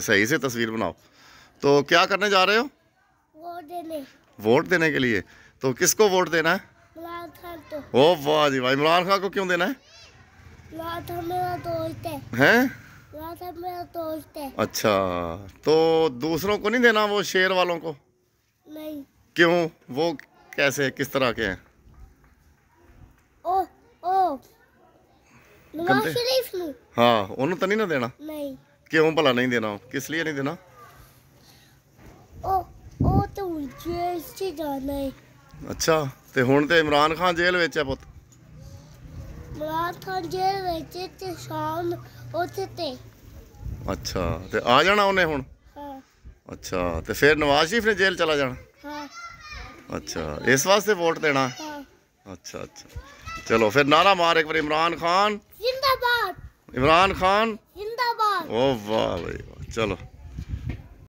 सही से तस्वीर बनाओ तो क्या करने जा रहे हो वोट देने वोट देने के लिए तो किसको वोट देना है इमरान खान को ओ वाह जी भाई इमरान खान को क्यों देना है इमरान खान मेरा दोस्त है अच्छा तो दूसरों को नहीं देना वो शेर वालों को नहीं क्यों वो कैसे किस तरह के हैं ओ ओ हाँ उन्होंने तो नहीं ना देना नहीं। क्यों भला नहीं देना किस लिए नहीं देना ओ ओ तो जेल से जाना है अच्छा ਤੇ ਹੁਣ ਤੇ ਇਮਰਾਨ ਖਾਨ ਜੇਲ੍ਹ ਵਿੱਚ ਹੈ ਪੁੱਤ ਇਮਰਾਨ ਖਾਨ ਜੇਲ੍ਹ ਵਿੱਚ ਤੇ ਸ਼ਾਮ ਉੱਥੇ ਤੇ ਅੱਛਾ ਤੇ ਆ ਜਾਣਾ ਉਹਨੇ ਹੁਣ ਹਾਂ ਅੱਛਾ ਤੇ ਫਿਰ ਨਵਾਜ਼ ਸ਼ਰੀਫ ਨੇ ਜੇਲ੍ਹ ਚਲਾ ਜਾਣਾ ਹਾਂ ਅੱਛਾ ਇਸ ਵਾਸਤੇ ਵੋਟ ਦੇਣਾ ਹਾਂ ਅੱਛਾ ਅੱਛਾ ਚਲੋ ਫਿਰ ਨਾਰਾ ਮਾਰ ਇੱਕ ਵਾਰ ਇਮਰਾਨ ਖਾਨ ਜ਼ਿੰਦਾਬਾਦ ਇਮਰਾਨ ਖਾਨ ਜ਼ਿੰਦਾਬਾਦ ओ वाह भाई चलो